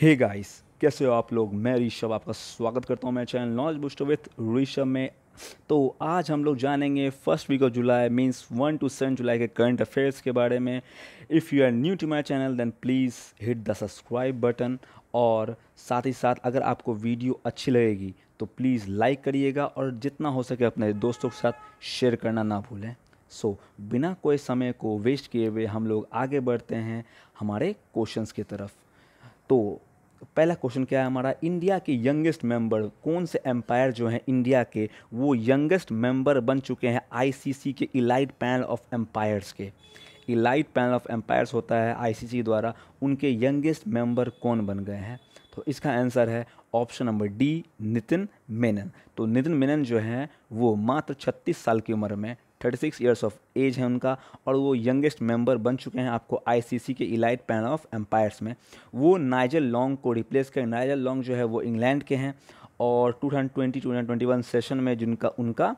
हे hey guys कैसे हो आप लोग मैं ऋषभ आपका स्वागत करता हूं मैं channel knowledge booster with Rishabh में तो आज हम लोग जानेंगे first week of July means one to seven July के करंट अफेयर्स के बारे में if you are new to my channel then please hit the subscribe button और साथ ही साथ अगर आपको वीडियो अच्छी लगेगी तो प्लीज़ लाइक करिएगा और जितना हो सके अपने दोस्तों के साथ शेयर करना ना भूलें सो so, बिना कोई समय को वेस्ट किए हुए वे हम लोग आगे बढ़ते हैं हमारे क्वेश्चंस की तरफ तो पहला क्वेश्चन क्या है हमारा इंडिया के यंगेस्ट मेंबर कौन से एम्पायर जो हैं इंडिया के वो यंगेस्ट मेंबर बन चुके हैं आईसीसी के इलाइट पैनल ऑफ एम्पायर्स के इलाइट पैनल ऑफ एम्पायर्स होता है आईसीसी द्वारा उनके यंगेस्ट मेंबर कौन बन गए हैं तो इसका आंसर है option number D Nitin Menon तो नितिन मेनन जो हैं वो मात्र छत्तीस साल की उम्र में thirty six years of age है उनका और वो यंगेस्ट मेंबर बन चुके हैं आपको आईसीसी के इलाइट पैनल ऑफ एम्पायर्स में वो नाइजल लॉन्ग को रिप्लेस करें नाइजल लॉन्ग जो है वो इंग्लैंड के हैं और two thousand twenty two thousand twenty one session में जिनका उनका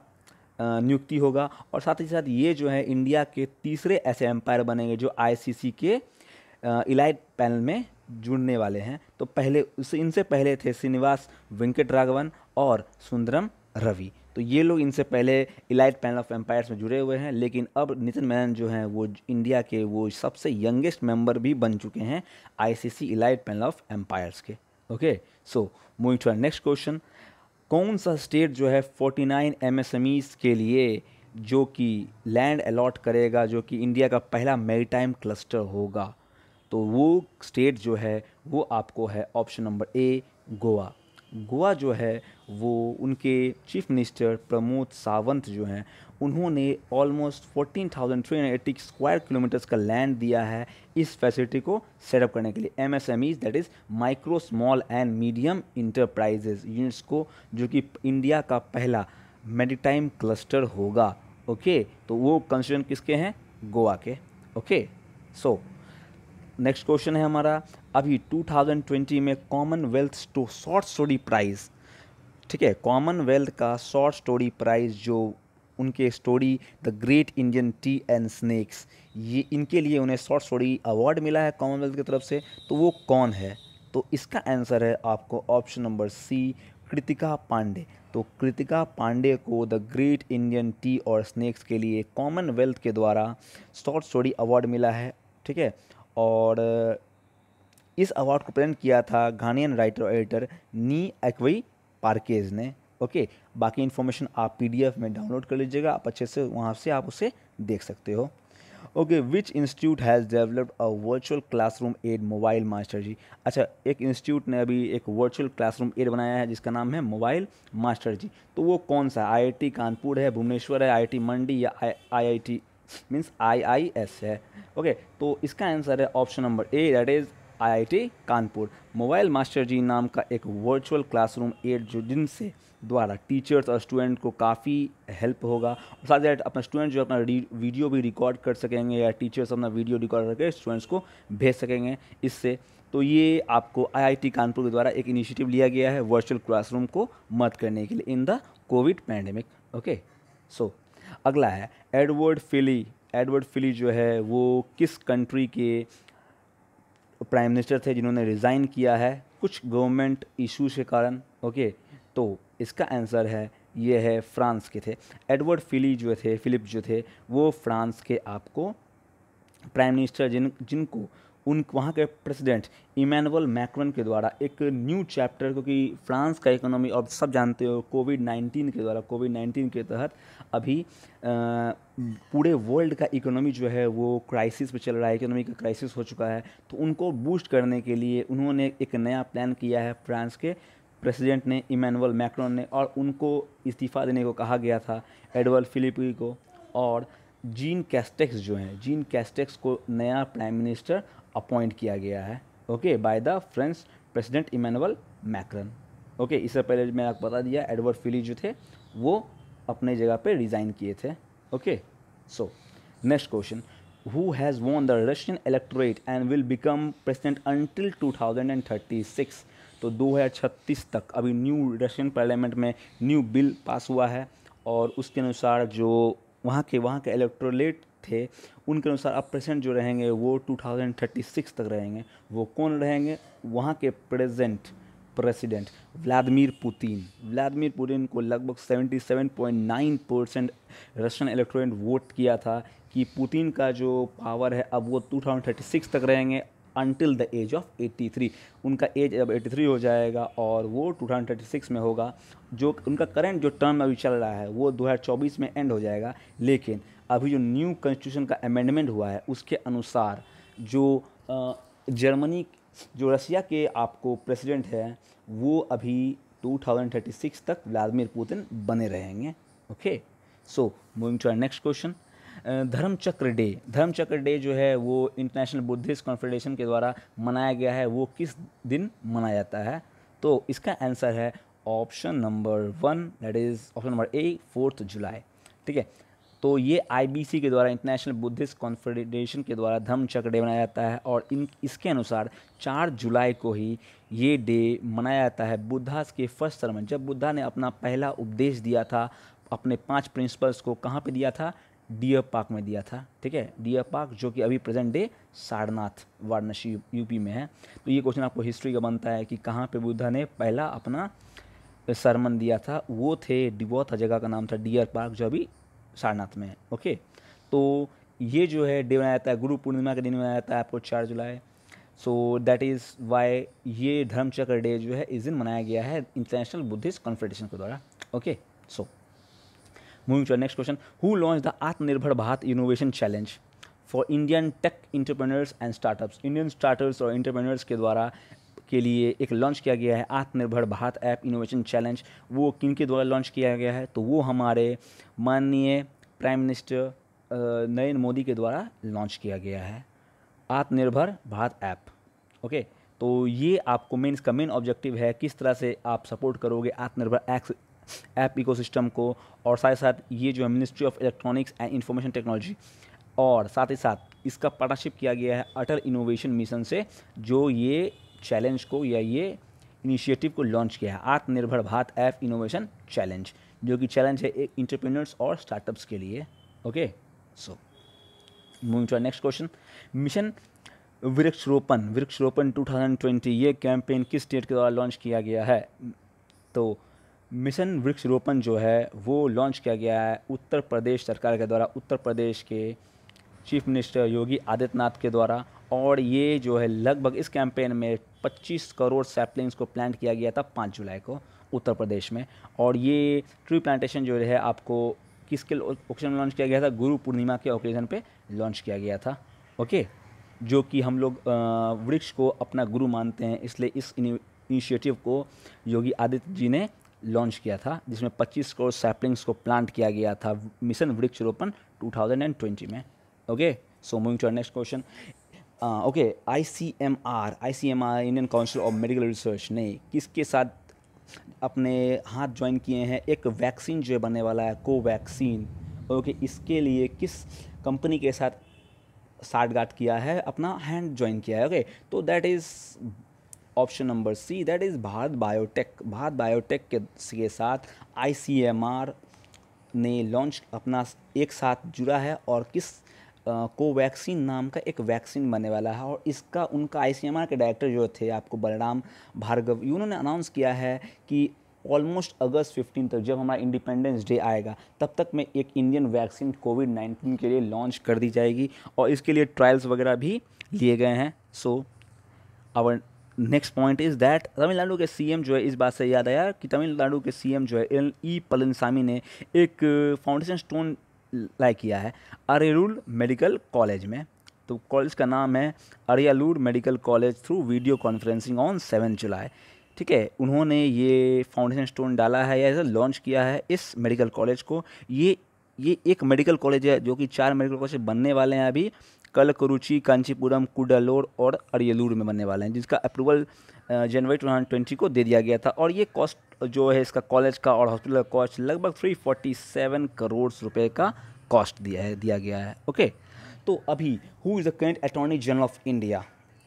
नियुक्ति होगा और साथ ही साथ ये जो है इंडिया के तीसरे ऐसे एम्पायर बनेंगे जो आई के इलाइट पैनल में जुड़ने वाले हैं तो पहले इनसे पहले थे श्रीनिवास वेंकट राघवन और सुंदरम रवि तो ये लोग इनसे पहले इलाइट पैनल ऑफ एम्पायर्स में जुड़े हुए हैं लेकिन अब नितिन मैन जो हैं वो इंडिया के वो सबसे यंगेस्ट मेंबर भी बन चुके हैं ICC elite panel of umpires के okay so moving to our next question कौन सा स्टेट जो है 49 नाइन एमएसएमईज के लिए जो कि लैंड अलॉट करेगा जो कि इंडिया का पहला मेरीटाइम क्लस्टर होगा तो वो स्टेट जो है वो आपको है option number A Goa Goa जो है वो उनके चीफ मिनिस्टर प्रमोद सावंत जो हैं उन्होंने ऑलमोस्ट 14,380 स्क्वायर किलोमीटर्स का लैंड दिया है इस फैसिलिटी को सेटअप करने के लिए M S M Es that is micro small and medium enterprises units को जो कि इंडिया का पहला मेडिटाइम क्लस्टर होगा ओके okay? तो वो कंसर्न किसके हैं गोवा के ओके सो नेक्स्ट क्वेश्चन है हमारा अभी 2020 में कॉमनवेल्थ शॉर्ट स्टोरी प्राइज़ ठीक है कॉमनवेल्थ का शॉर्ट स्टोरी प्राइज़ जो उनके story the great Indian tea and snacks ये इनके लिए उन्हें शॉर्ट स्टोरी अवार्ड मिला है कॉमनवेल्थ की तरफ से तो वो कौन है तो इसका आंसर है आपको option number C Kritika Pandey तो कृतिका पांडे को द ग्रेट इंडियन टी और स्नैक्स के लिए कॉमनवेल्थ के द्वारा शॉर्ट स्टोरी अवार्ड मिला है ठीक है और इस अवार्ड को प्रेजेंट किया था घानियन राइटर और एडिटर नी एक्वई पार्केज ने ओके बाकी इन्फॉर्मेशन आप पीडीएफ में डाउनलोड कर लीजिएगा आप अच्छे से वहाँ से आप उसे देख सकते हो okay which institute has developed a virtual classroom and mobile master ji अच्छा एक इंस्टीट्यूट ने अभी एक वर्चुअल क्लासरूम एड बनाया है जिसका नाम है मोबाइल मास्टर जी तो वो कौन सा आईआईटी कानपुर है भुवनेश्वर है आईआईटी मंडी या IIT means I I S है ओके तो इसका आंसर है option number A that is IIT Kanpur mobile master ji नाम का एक वर्चुअल क्लासरूम एड जो जिनसे द्वारा टीचर्स और स्टूडेंट को काफ़ी हेल्प होगा और साथ ही साथ अपना स्टूडेंट जो अपना वीडियो भी रिकॉर्ड कर सकेंगे या टीचर्स अपना वीडियो रिकॉर्ड करके स्टूडेंट्स को भेज सकेंगे इससे तो ये आपको आईआईटी कानपुर के द्वारा एक इनिशिएटिव लिया गया है वर्चुअल क्लासरूम को मत करने के लिए in the covid pandemic okay so अगला है एडवर्ड फिली एडवर्ड फिली जो है वो किस कंट्री के प्राइम मिनिस्टर थे जिन्होंने रिज़ाइन किया है कुछ गवर्नमेंट इशूज के कारण ओके तो इसका आंसर है ये है फ्रांस के थे एडवर्ड फिली जो थे फिलिप जो थे वो फ्रांस के आपको प्राइम मिनिस्टर जिन जिनको उन वहाँ के प्रेसिडेंट इमैनुअल मैक्रोन के द्वारा एक न्यू चैप्टर क्योंकि फ्रांस का इकोनॉमी अब सब जानते हो कोविड नाइन्टीन के द्वारा कोविड नाइन्टीन के तहत अभी पूरे वर्ल्ड का इकोनॉमी जो है वो क्राइसिस पे चल रहा है इकोनॉमी का क्राइसिस हो चुका है तो उनको बूस्ट करने के लिए उन्होंने एक नया प्लान किया है फ्रांस के प्रेसिडेंट ने इमैनुअल मैक्रोन ने और उनको इस्तीफ़ा देने को कहा गया था एडवर्ड फिलिपी को और जीन कैस्टेक्स जो हैं जीन कैस्टेक्स को नया प्राइम मिनिस्टर अपॉइंट किया गया है okay by the French president Emmanuel Macron okay इससे पहले मैंने आपको बता दिया एडवर्ड फिली जो थे वो अपने जगह पे रिज़ाइन किए थे okay so next question Russian has and will become president until two thousand and thirty 2036 तो 2036 तक अभी न्यू रशियन पार्लियामेंट में न्यू बिल पास हुआ है और उसके अनुसार जो वहाँ के वहाँ के इलेक्ट्रोलेट थे उनके अनुसार अब प्रेजेंट जो रहेंगे वो 2036 तक रहेंगे वो कौन रहेंगे वहाँ के present president Vladimir Putin Vladimir Putin को लगभग 77.9 परसेंट रशियन इलेक्ट्रोलेट वोट किया था कि पुतिन का जो पावर है अब वो 2036 तक रहेंगे अनटिल द एज ऑफ 83 उनका एज अब 83 हो जाएगा और वो 2036 में होगा जो उनका करंट जो टर्म अभी चल रहा है वो 2024 में एंड हो जाएगा लेकिन अभी जो न्यू कॉन्स्टिट्यूशन का अमेंडमेंट हुआ है उसके अनुसार जो जर्मनी जो रशिया के आपको प्रेसिडेंट है वो अभी 2036 तक व्लादिमिर पुतिन बने रहेंगे okay so moving to our next question Dharma Chakra day धर्म चक्र डे जो है वो इंटरनेशनल बुद्धिस्ट कॉन्फेडरेशन के द्वारा मनाया गया है वो किस दिन मनाया जाता है तो इसका आंसर है option number one that is option number A fourth July ठीक है तो ये आईबीसी के द्वारा इंटरनेशनल बुद्धिस्ट कॉन्फेडरेशन के द्वारा धर्म चक्र डे मनाया जाता है और इन इसके अनुसार चार जुलाई को ही ये डे मनाया जाता है बुद्धा के फर्स्ट सर्मन जब बुद्धा ने अपना पहला उपदेश दिया था अपने पांच प्रिंसिपल्स को कहाँ पे दिया था डियर पार्क में दिया था ठीक है डियर पार्क जो कि अभी present day Sarnath Varanasi UP में है तो ये क्वेश्चन आपको हिस्ट्री का बनता है कि कहाँ पे बुद्धा ने पहला अपना सरमन दिया था वो थे डिबो था जगह का नाम था डियर पार्क जो अभी सारनाथ में है ओके तो ये जो है डे मनाया जाता है गुरु पूर्णिमा के दिन मनाया जाता है आपको चार जुलाई सो दैट इज़ वाई ये धर्मचक्र डे जो है इस दिन मनाया गया है इंटरनेशनल बुद्धिस्ट कॉन्फेडरेशन के द्वारा okay so moving to next question who launch the Atmanirbhar Bharat innovation challenge for Indian tech entrepreneurs and startups Indian startups और इंटरप्रेनर्स के द्वारा के लिए एक लॉन्च किया गया है आत्मनिर्भर भारत ऐप इनोवेशन चैलेंज वो किन के द्वारा लॉन्च किया गया है तो वो हमारे माननीय प्राइम मिनिस्टर नरेंद्र मोदी के द्वारा लॉन्च किया गया है आत्मनिर्भर भारत ऐप ओके तो ये आपको मेन इसका मेन ऑब्जेक्टिव है किस तरह से आप सपोर्ट करोगे आत्मनिर्भर ऐप इको को और साथ ही साथ ये जो है ministry of electronics and information technology और साथ ही साथ इसका पार्टनरशिप किया गया है अटल इनोवेशन मिशन से जो ये चैलेंज को या ये इनिशिएटिव को लॉन्च किया है आत्मनिर्भर भारत ऐप इनोवेशन चैलेंज जो कि चैलेंज है एक इंटरप्रेन्योर्स और स्टार्टअप्स के लिए okay so moving to next question mission Vriksharopan Vriksharopan 2020 ये कैंपेन किस स्टेट के द्वारा लॉन्च किया गया है तो मिशन वृक्षरोपण जो है वो लॉन्च किया गया है उत्तर प्रदेश सरकार के द्वारा उत्तर प्रदेश के चीफ मिनिस्टर योगी आदित्यनाथ के द्वारा और ये जो है लगभग इस कैंपेन में 25 करोड़ सैपलिंग्स को प्लांट किया गया था 5 जुलाई को उत्तर प्रदेश में और ये ट्री प्लांटेशन जो है आपको किसके ओकेजन में लॉन्च किया गया था गुरु पूर्णिमा के ओकेजन पे लॉन्च किया गया था ओके जो कि हम लोग वृक्ष को अपना गुरु मानते हैं इसलिए इस इनिशिएटिव को योगी आदित्य जी ने लॉन्च किया था जिसमें 25 करोड़ सैपलिंग्स को प्लांट किया गया था मिशन वृक्षरोपण 2020 में okay so moving to next question okay I C M R I C M R Indian council of medical research ने किसके साथ अपने हाथ ज्वाइन किए हैं एक वैक्सीन जो बनने वाला है कोवैक्सीन ओके इसके लिए किस कंपनी के साथ साठगाठ किया है अपना हैंड ज्वाइन किया है ओके तो that is option number C that is Bharat biotech Bharat biotech के, के साथ आई ने लॉन्च अपना एक साथ जुड़ा है और किस कोवैक्सीन नाम का एक वैक्सीन बनने वाला है और इसका उनका आई के डायरेक्टर जो थे आपको बलराम भार्गव उन्होंने अनाउंस किया है कि ऑलमोस्ट अगस्त फिफ्टीन तक जब हमारा इंडिपेंडेंस डे आएगा तब तक में एक इंडियन वैक्सीन कोविड नाइन्टीन के लिए लॉन्च कर दी जाएगी और इसके लिए ट्रायल्स वगैरह भी लिए गए हैं so our next point is that Tamil Nadu के सीएम जो है इस बात से याद आया कि तमिलनाडु के सीएम जो है एल ई पलनसामी ने एक फाउंडेशन स्टोन लाइक किया है अरेरुल मेडिकल कॉलेज में तो कॉलेज का नाम है Ariyalur medical college through video conferencing on seven July ठीक है उन्होंने ये फाउंडेशन स्टोन डाला है या लॉन्च किया है इस मेडिकल कॉलेज को ये ये एक मेडिकल कॉलेज है जो कि चार मेडिकल कॉलेज बनने वाले हैं अभी कल कुरुचि कांचीपुरम कुडालोर और अरियलूर में बनने वाले हैं जिसका अप्रूवल जनवरी टू ट्वेंटी को दे दिया गया था और ये कॉस्ट जो है इसका कॉलेज का और हॉस्पिटल का कॉस्ट लगभग थ्री फोर्टी सेवन करोड़ रुपये का कॉस्ट दिया है दिया गया है ओके तो अभी who is the current attorney general of India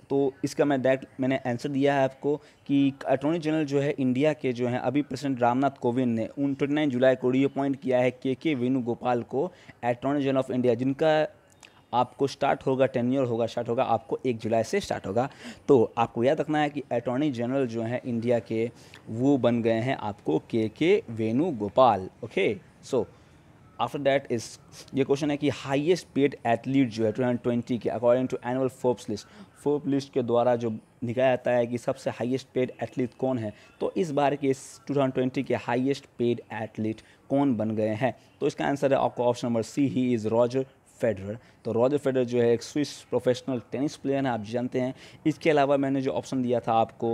तो इसका मैं डायरेक्ट मैंने आंसर दिया है आपको कि अटॉर्नी जनरल जो है इंडिया के जो हैं अभी प्रेसिडेंट रामनाथ कोविंद ने उन ट्वेंटी जुलाई को रीअपॉइंट किया है के के वेणुगोपाल को अटॉर्नी जनरल ऑफ इंडिया जिनका आपको स्टार्ट होगा टेन ईयर होगा स्टार्ट होगा आपको एक जुलाई से स्टार्ट होगा तो आपको याद रखना है कि अटॉर्नी जनरल जो हैं इंडिया के वो बन गए हैं आपको K K Venugopal okay so after that is ये क्वेश्चन है कि हाईएस्ट पेड एथलीट जो है टू हंड्रेड ट्वेंटी के according to annual Forbes list Forbes list के द्वारा जो निकाला जाता है कि सबसे हाईएस्ट पेड एथलीट कौन है तो इस बार के इस टू थाउजेंड ट्वेंटी के हाईएस्ट पेड एथलीट कौन बन गए हैं तो इसका आंसर है आपको ऑप्शन नंबर सी ही इज़ रॉजर फेडरर तो रॉजर फेडरर जो है एक स्विस प्रोफेशनल टेनिस प्लेयर हैं आप जानते हैं इसके अलावा मैंने जो ऑप्शन दिया था आपको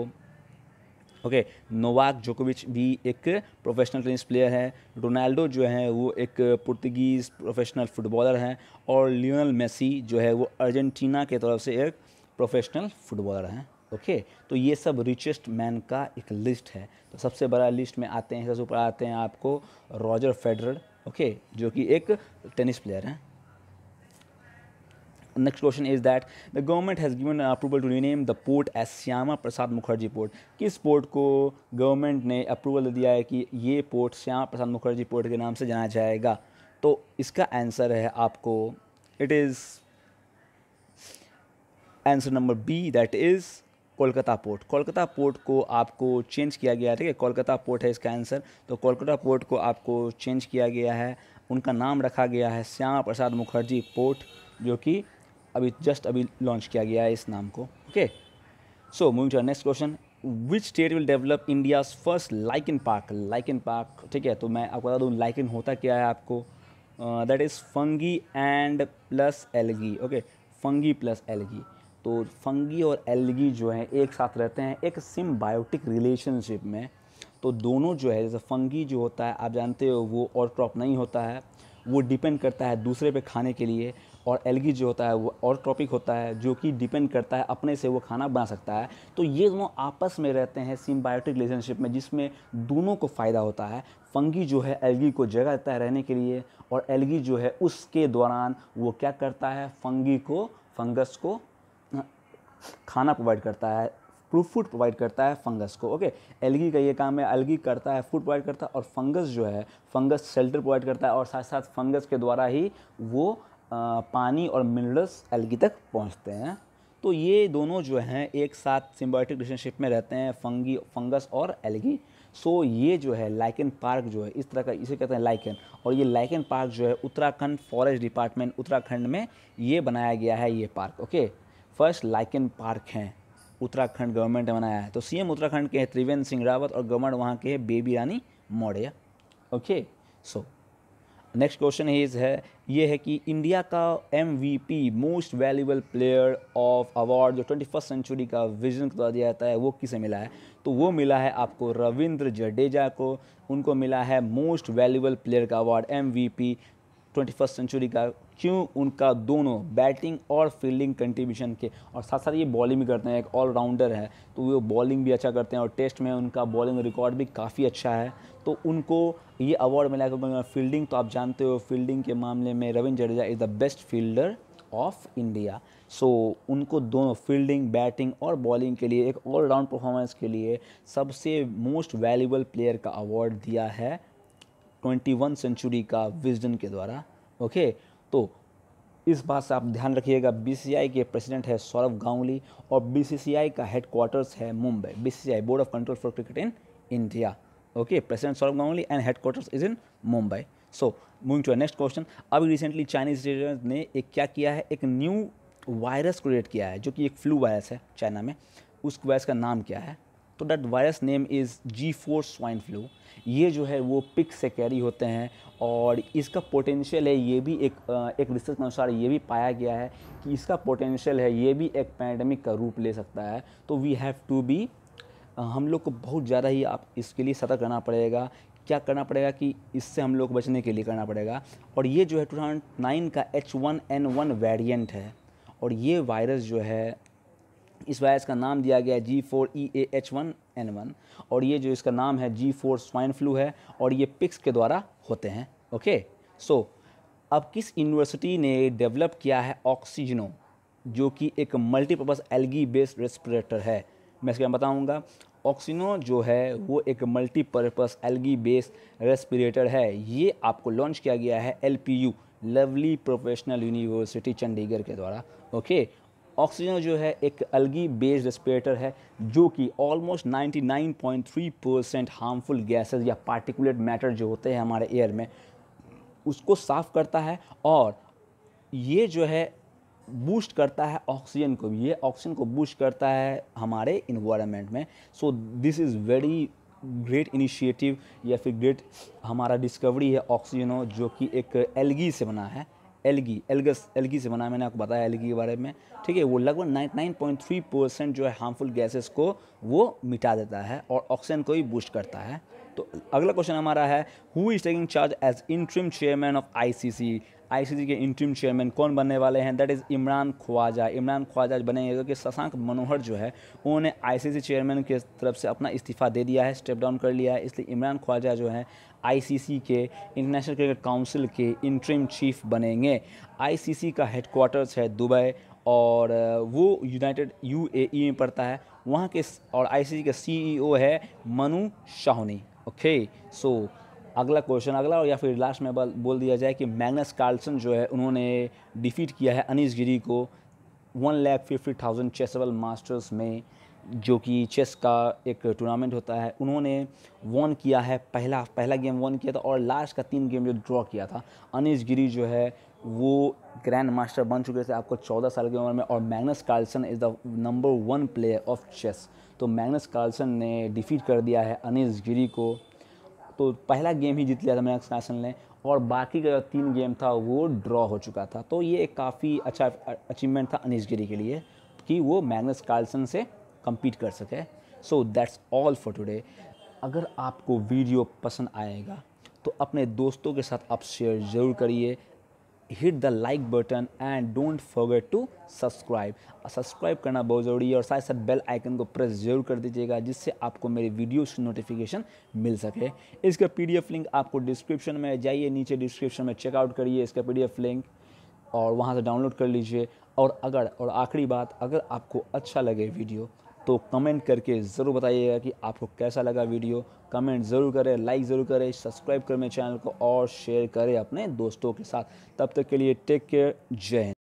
ओके नोवाक जोकोविच भी एक प्रोफेशनल टेनिस प्लेयर है रोनाल्डो जो है वो एक पुर्तगीज़ प्रोफेशनल फुटबॉलर हैं और लियोनल मेसी जो है वो अर्जेंटीना के तरफ से एक प्रोफेशनल फुटबॉलर हैं ओके तो ये सब रिचेस्ट मैन का एक लिस्ट है तो सबसे बड़ा लिस्ट में आते हैं सबसे ऊपर आते हैं आपको रॉजर फेडरर ओके जो कि एक टेनिस प्लेयर हैं next question is that the government has given approval to rename the port as Shyama Prasad Mukherjee port किस पोर्ट को गवर्नमेंट ने अप्रूवल दिया है कि ये पोर्ट श्यामा प्रसाद मुखर्जी पोर्ट के नाम से जाना जाएगा तो इसका आंसर है आपको it is answer number B that is Kolkata port Kolkata port को आपको चेंज किया गया है ठीक है कोलकाता पोर्ट है इसका आंसर तो कोलकाता पोर्ट को आपको चेंज किया गया है उनका नाम रखा गया है श्यामा प्रसाद मुखर्जी पोर्ट जो कि अभी जस्ट अभी लॉन्च किया गया है इस नाम को okay so moving to next question which state will develop India first lichen park lichen park ठीक है तो मैं आपको बता दूँ इन होता क्या है आपको that is fungi and plus algae okay fungi plus algae तो फंगी और एलगी जो है एक साथ रहते हैं एक सिम्बायोटिक रिलेशनशिप में तो दोनों जो है जैसे फंगी जो होता है आप जानते हो वो और क्रॉप नहीं होता है वो डिपेंड करता है दूसरे पे खाने के लिए और एलगी जो होता है वो और ट्रॉपिक होता है जो कि डिपेंड करता है अपने से वो खाना बना सकता है तो ये दोनों आपस में रहते हैं सिम्बायोटिक रिलेशनशिप में जिसमें दोनों को फ़ायदा होता है फंगी जो है एलगी को जगह देता है रहने के लिए और एलगी जो है उसके दौरान वो क्या करता है फंगी को फंगस को हाँ, खाना प्रोवाइड करता है फूड प्रोवाइड करता है फंगस को ओके एलगी का ये काम है एलगी करता है फूड प्रोवाइड करता है और फंगस जो है फंगस शेल्टर प्रोवाइड करता है और साथ साथ फंगस के द्वारा ही वो पानी और मिनरल्स एल्गी तक पहुंचते हैं तो ये दोनों जो हैं एक साथ सिम्बायोटिक रिलेशनशिप में रहते हैं फंगी फंगस और एलगी सो ये जो है लाइकन पार्क जो है इस तरह का इसे कहते हैं लाइकन और ये लाइकन पार्क जो है उत्तराखंड फॉरेस्ट डिपार्टमेंट उत्तराखंड में ये बनाया गया है ये park okay first lichen park हैं उत्तराखंड गवर्नमेंट ने बनाया है तो सीएम उत्तराखंड के हैं त्रिवेंद्र सिंह रावत और गवर्नमेंट वहाँ के हैं baby Rani Maurya okay so next question is है ये है कि इंडिया का M V P most valuable player of award जो ट्वेंटी फर्स्ट सेंचुरी का विजन द्वारा दिया जाता है वो किसे मिला है तो वो मिला है आपको रविंद्र जडेजा को उनको मिला है मोस्ट वैल्यूबल प्लेयर का award M V P twenty first century का क्यों उनका दोनों बैटिंग और फील्डिंग कंट्रीब्यूशन के और साथ साथ ये बॉलिंग भी करते हैं एक ऑलराउंडर है तो वो बॉलिंग भी अच्छा करते हैं और टेस्ट में उनका बॉलिंग रिकॉर्ड भी काफ़ी अच्छा है तो उनको ये अवार्ड मिला क्योंकि फील्डिंग तो आप जानते हो फील्डिंग के मामले में Ravindra Jadeja is the best fielder of India सो उनको दोनों फील्डिंग बैटिंग और बॉलिंग के लिए एक ऑलराउंड परफॉर्मेंस के लिए सबसे मोस्ट वैल्यूबल प्लेयर का अवार्ड दिया है ट्वेंटी वन सेंचुरी का विजडन के द्वारा ओके तो इस बात से आप ध्यान रखिएगा बीसीसीआई के प्रेसिडेंट है सौरभ गांगुली और बीसीसीआई का हेडक्वार्टर्स है Mumbai BCCI board of control for cricket in India okay president Saurabh Ganguly and headquarters is in Mumbai so moving to next question अभी रिसेंटली चाइनीज ने एक क्या किया है एक न्यू वायरस क्रिएट किया है जो कि एक फ्लू वायरस है चाइना में उस वायरस का नाम क्या है तो that virus name is G four swine flu ये जो है वो पिक से कैरी होते हैं और इसका पोटेंशियल है ये भी एक एक रिसर्च के अनुसार ये भी पाया गया है कि इसका पोटेंशियल है ये भी एक पैंडमिक का रूप ले सकता है तो वी हैव टू बी हम लोग को बहुत ज़्यादा ही आप इसके लिए सतर्क करना पड़ेगा क्या करना पड़ेगा कि इससे हम लोग बचने के लिए करना पड़ेगा और ये जो है टू थाउजेंड नाइन का H one N one variant है और ये वायरस जो है इस वायरस का नाम दिया गया है G four E A H one N one और ये जो इसका नाम है जी फोर स्वाइन फ्लू है और ये पिक्स के द्वारा होते हैं ओके सो so, अब किस यूनिवर्सिटी ने डेवलप किया है ऑक्सीजनो जो कि एक मल्टीपर्पज़ एलगी बेस्ड रेस्पिरेटर है मैं इसके बताऊँगा ऑक्सीनो जो है वो एक मल्टीपर्पज़ एलगी बेस्ड रेस्पिरेटर है ये आपको लॉन्च किया गया है L P U lovely professional university Chandigarh के द्वारा ओके ऑक्सीजन जो है एक अलगी बेस्ड रेस्पिरेटर है जो कि ऑलमोस्ट 99.3 परसेंट हार्मफुल गैसेज या पार्टिकुलेट मैटर जो होते हैं हमारे एयर में उसको साफ़ करता है और ये जो है बूस्ट करता है ऑक्सीजन को भी ये ऑक्सीजन को बूस्ट करता है हमारे इन्वायरमेंट में so this is very great initiative या फिर ग्रेट हमारा डिस्कवरी है ऑक्सीजनो जो कि एक एलगी से बना है एलगी एलगस एलगी से बना मैंने आपको बताया एलगी के बारे में ठीक है वो लगभग nine nine point three percent जो है हार्मफुल गैसेस को वो मिटा देता है और ऑक्सीजन को भी बूस्ट करता है तो अगला क्वेश्चन हमारा है who is taking charge as interim chairman of ICC ICC के इंट्रीम चेयरमैन कौन बनने वाले हैं दैट इज़ इमरान ख्वाजा इमरान ख्वाजा बनेंगे क्योंकि शशांक मनोहर जो है उन्होंने आईसीसी चेयरमैन की तरफ से अपना इस्तीफा दे दिया है स्टेप डाउन कर लिया है इसलिए इमरान ख्वाजा जो है आईसीसी के इंटरनेशनल क्रिकेट काउंसिल के इंट्रीम चीफ बनेंगे आई का हेडकोार्टर्स है दुबई और वो यूनाइटेड यू e में पड़ता है वहाँ के और आई के सी e है मनु शाहनी ओके सो अगला क्वेश्चन अगला और या फिर लास्ट में बोल दिया जाए कि मैग्नस कार्लसन जो है उन्होंने डिफीट किया है अनिश गिरी को one lakh fifty thousand world masters में जो कि चेस का एक टूर्नामेंट होता है उन्होंने वन किया है पहला पहला गेम वन किया था और लास्ट का तीन गेम जो ड्रॉ किया था अनिश गिरी जो है वो ग्रैंड मास्टर बन चुके थे आपको चौदह साल की उम्र में और Magnus Carlsen is the number one player of chess तो मैग्नस कार्लसन ने डिफीट कर दिया है अनिश गिरी को तो पहला गेम ही जीत लिया था मैनक्स नेशनल ने और बाकी का जो तीन गेम था वो ड्रॉ हो चुका था तो ये एक काफ़ी अच्छा अचीवमेंट था अनिश गिरी के लिए कि वो मैग्नस कार्लसन से कम्पीट कर सके so that's all for today अगर आपको वीडियो पसंद आएगा तो अपने दोस्तों के साथ आप शेयर ज़रूर करिए hit the like button and don't forget to subscribe subscribe करना बहुत ज़रूरी है और साथ साथ बेल आइकन को प्रेस जरूर कर दीजिएगा जिससे आपको मेरी वीडियोस की नोटिफिकेशन मिल सके इसका पीडीएफ लिंक आपको डिस्क्रिप्शन में जाइए नीचे डिस्क्रिप्शन में चेकआउट करिए इसका पी लिंक और वहाँ से डाउनलोड कर लीजिए और अगर और आखिरी बात अगर आपको अच्छा लगे वीडियो तो कमेंट करके ज़रूर बताइएगा कि आपको कैसा लगा वीडियो कमेंट ज़रूर करें लाइक ज़रूर करें सब्सक्राइब करें मेरे चैनल को और शेयर करें अपने दोस्तों के साथ तब तक के लिए टेक केयर जय हिंद